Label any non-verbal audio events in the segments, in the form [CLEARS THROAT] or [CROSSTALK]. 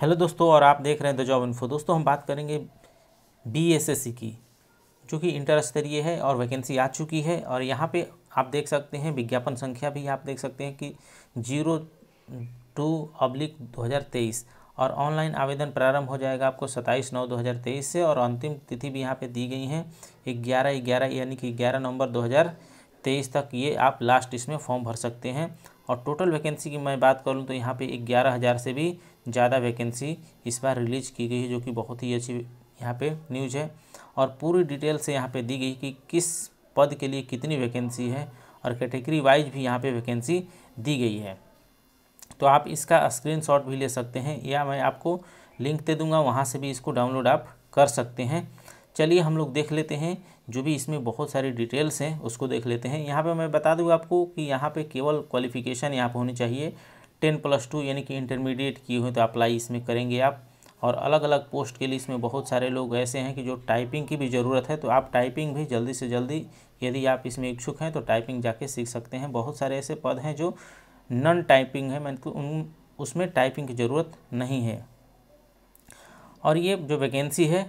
hello दोस्तों और आप देख रहे हैं द जॉब इन्फो दोस्तों हम बात करेंगे बीएसएससी की जो कि इंटर स्तरीय है और वैकेंसी आ चुकी है और यहाँ पे आप देख सकते हैं विज्ञापन संख्या भी आप देख सकते हैं कि जीरो टू अब्लिक दो हज़ार तेईस और ऑनलाइन आवेदन प्रारंभ हो जाएगा आपको सत्ताईस नौ तेईस से और अंतिम तिथि भी यहाँ पर दी गई है ग्यारह ग्यारह यानी कि ग्यारह नवंबर तेईस तक ये आप लास्ट इसमें फॉर्म भर सकते हैं और टोटल वैकेंसी की मैं बात करूँ तो यहाँ पे ग्यारह हज़ार से भी ज़्यादा वैकेंसी इस बार रिलीज की गई है जो कि बहुत ही अच्छी यहाँ पे न्यूज है और पूरी डिटेल से यहाँ पे दी गई कि किस पद के लिए कितनी वैकेंसी है और कैटेगरी वाइज भी यहाँ पे वैकेंसी दी गई है तो आप इसका स्क्रीनशॉट भी ले सकते हैं या मैं आपको लिंक दे दूँगा वहाँ से भी इसको डाउनलोड आप कर सकते हैं चलिए हम लोग देख लेते हैं जो भी इसमें बहुत सारी डिटेल्स हैं उसको देख लेते हैं यहाँ पे मैं बता दूँ आपको कि यहाँ पे केवल क्वालिफिकेशन यहाँ पे होनी चाहिए टेन प्लस टू यानी कि इंटरमीडिएट किए हुए तो अप्लाई इसमें करेंगे आप और अलग अलग पोस्ट के लिए इसमें बहुत सारे लोग ऐसे हैं कि जो टाइपिंग की भी ज़रूरत है तो आप टाइपिंग भी जल्दी से जल्दी यदि आप इसमें इच्छुक हैं तो टाइपिंग जाके सीख सकते हैं बहुत सारे ऐसे पद हैं जो नॉन टाइपिंग है मतलब उन उसमें टाइपिंग की ज़रूरत नहीं है और ये जो वैकेंसी है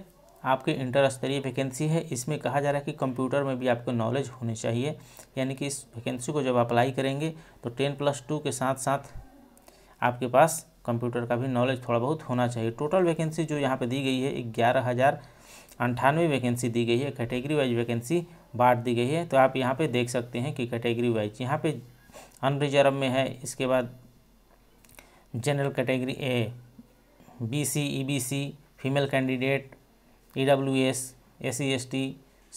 आपकी इंटर स्तरीय वैकेंसी है इसमें कहा जा रहा है कि कंप्यूटर में भी आपको नॉलेज होनी चाहिए यानी कि इस वैकेंसी को जब अप्लाई करेंगे तो टेन प्लस टू के साथ साथ आपके पास कंप्यूटर का भी नॉलेज थोड़ा बहुत होना चाहिए टोटल वैकेंसी जो यहाँ पे दी गई है ग्यारह हज़ार अंठानवे वैकेंसी दी गई है कैटेगरी वाइज वैकेंसी बांट दी गई है तो आप यहाँ पर देख सकते हैं कि कैटेगरी वाइज यहाँ पर अनरिजर्व में है इसके बाद general category A B C E B C female candidate E W S S C S T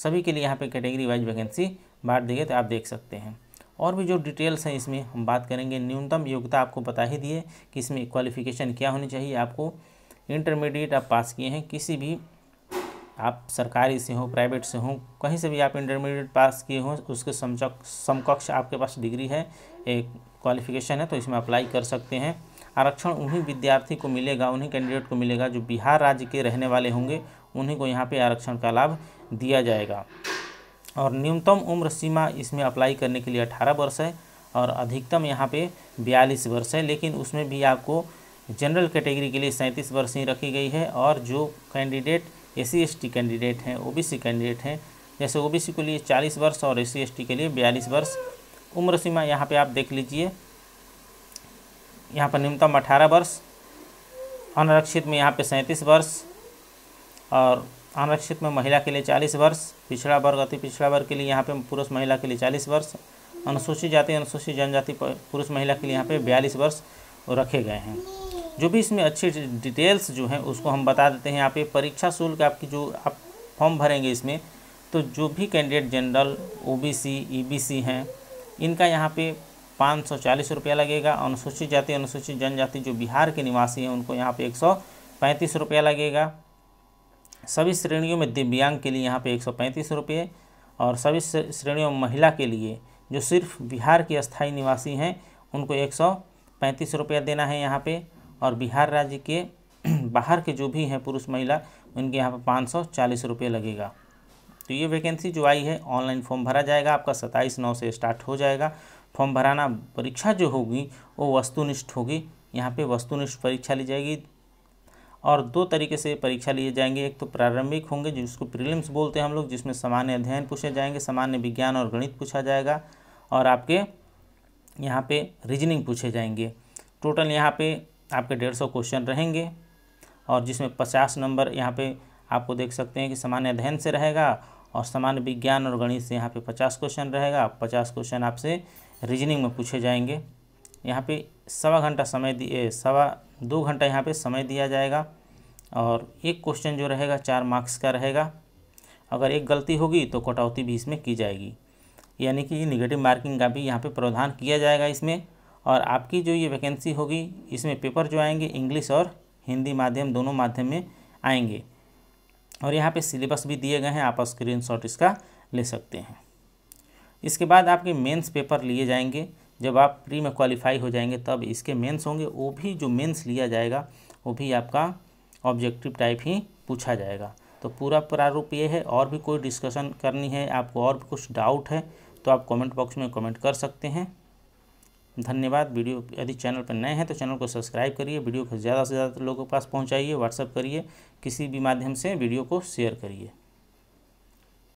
सभी के लिए यहाँ पे कैटेगरी वाइज वैकेंसी बांट दी गई तो आप देख सकते हैं और भी जो डिटेल्स हैं इसमें हम बात करेंगे न्यूनतम योग्यता आपको बता ही दिए कि इसमें क्वालिफिकेशन क्या होनी चाहिए आपको इंटरमीडिएट आप पास किए हैं किसी भी आप सरकारी से हों प्राइवेट से हों कहीं से भी आप इंटरमीडिएट पास किए हों उसके समचक समकक्ष आपके पास डिग्री है एक क्वालिफिकेशन है तो इसमें अप्लाई कर सकते हैं आरक्षण उन्हीं विद्यार्थी को मिलेगा उन्हीं कैंडिडेट को मिलेगा जो बिहार राज्य के रहने वाले होंगे उन्हीं को यहाँ पे आरक्षण का लाभ दिया जाएगा और न्यूनतम उम्र सीमा इसमें अप्लाई करने के लिए अठारह वर्ष है और अधिकतम यहाँ पे बयालीस वर्ष है लेकिन उसमें भी आपको जनरल कैटेगरी के लिए सैंतीस वर्ष ही रखी गई है और जो कैंडिडेट ए सी कैंडिडेट हैं ओ कैंडिडेट हैं जैसे ओ के लिए चालीस वर्ष और ए सी के लिए बयालीस वर्ष उम्र सीमा यहाँ पर आप देख लीजिए यहाँ पर न्यूनतम अठारह वर्ष अनारक्षित में यहाँ पे सैंतीस वर्ष और आरक्षित में महिला के लिए चालीस वर्ष पिछड़ा वर्ग अति पिछड़ा वर्ग के लिए यहाँ पे पुरुष महिला के लिए चालीस वर्ष अनुसूचित जाति अनुसूचित जनजाति पुरुष महिला के लिए यहाँ पे बयालीस वर्ष रखे गए हैं जो भी इसमें अच्छी डिटेल्स जो हैं उसको हम बता देते हैं यहाँ पे परीक्षा शुल्क आपकी जो आप फॉर्म भरेंगे इसमें तो जो भी कैंडिडेट जनरल ओ बी हैं इनका यहाँ पर पाँच सौ चालीस रुपया लगेगा अनुसूचित जाति अनुसूचित जनजाति जो बिहार के निवासी हैं उनको यहाँ पर एक सौ पैंतीस रुपया लगेगा सभी श्रेणियों में दिव्यांग के लिए यहाँ पे एक सौ पैंतीस रुपये और सभी श्रेणियों में महिला के लिए जो सिर्फ बिहार के स्थायी निवासी हैं उनको एक सौ पैंतीस देना है यहाँ पे और बिहार राज्य के [CLEARS THROAT] बाहर के जो भी हैं पुरुष महिला उनके यहाँ पर पाँच सौ चालीस रुपये लगेगा तो ये वैकेंसी जो आई है ऑनलाइन फॉर्म भरा जाएगा आपका सत्ताईस नौ से स्टार्ट हो जाएगा फॉर्म भराना परीक्षा जो होगी वो वस्तुनिष्ठ होगी यहाँ पे वस्तुनिष्ठ परीक्षा ली जाएगी और दो तरीके से परीक्षा लिए जाएंगे एक तो प्रारंभिक होंगे जिसको प्रीलिम्स बोलते हैं हम लोग जिसमें सामान्य अध्ययन पूछे जाएंगे सामान्य विज्ञान और गणित पूछा जाएगा और आपके यहाँ पे रीजनिंग पूछे जाएंगे टोटल यहाँ पे आपके डेढ़ सौ क्वेश्चन रहेंगे और जिसमें पचास नंबर यहाँ पे आपको देख सकते हैं कि सामान्य अध्ययन से रहेगा और सामान्य विज्ञान और गणित से यहाँ पे पचास क्वेश्चन रहेगा पचास क्वेश्चन आपसे रीजनिंग में पूछे जाएंगे यहाँ पे सवा घंटा समय दिए सवा दो घंटा यहाँ पे समय दिया जाएगा और एक क्वेश्चन जो रहेगा चार मार्क्स का रहेगा अगर एक गलती होगी तो कटौती भी इसमें की जाएगी यानी कि निगेटिव मार्किंग का भी यहाँ पर प्रावधान किया जाएगा इसमें और आपकी जो ये वैकेंसी होगी इसमें पेपर जो आएंगे इंग्लिश और हिंदी माध्यम दोनों माध्यम में आएंगे और यहाँ पे सिलेबस भी दिए गए हैं आप स्क्रीनशॉट इसका ले सकते हैं इसके बाद आपके मेंस पेपर लिए जाएंगे जब आप प्री में क्वालिफाई हो जाएंगे तब इसके मेंस होंगे वो भी जो मेंस लिया जाएगा वो भी आपका ऑब्जेक्टिव टाइप ही पूछा जाएगा तो पूरा प्रारूप ये है और भी कोई डिस्कशन करनी है आपको और भी कुछ डाउट है तो आप कमेंट बॉक्स में कमेंट कर सकते हैं धन्यवाद वीडियो यदि चैनल पर नए हैं तो चैनल को सब्सक्राइब करिए वीडियो को ज़्यादा से ज़्यादा लोगों के पास पहुँचाइए व्हाट्सअप करिए किसी भी माध्यम से वीडियो को शेयर करिए